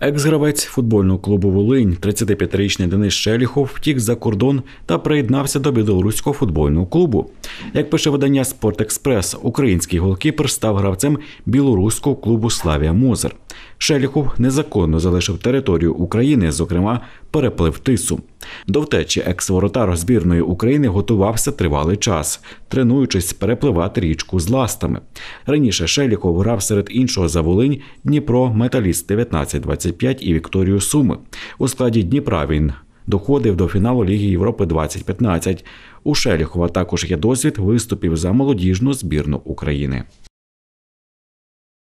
Екс-гравець футбольного клубу Волинь, 35-річний Денис Шеліхов, втік за кордон та приєднався до білоруського футбольного клубу. Як пише видання «Спорт Експрес», український голкіпер став гравцем білоруського клубу Славія Мозер. Шеліхов незаконно залишив територію України, зокрема переплив тису. До втечі екс-воротар збірної України готувався тривалий час, тренуючись перепливати річку з ластами. Раніше Шеліхов грав серед іншого за Волинь Дніпро, Металіст 1925 і Вікторію Суми. У складі Дніпра він доходив до фіналу Ліги Європи 2015. У Шеліхова також є досвід виступів за молодіжну збірну України.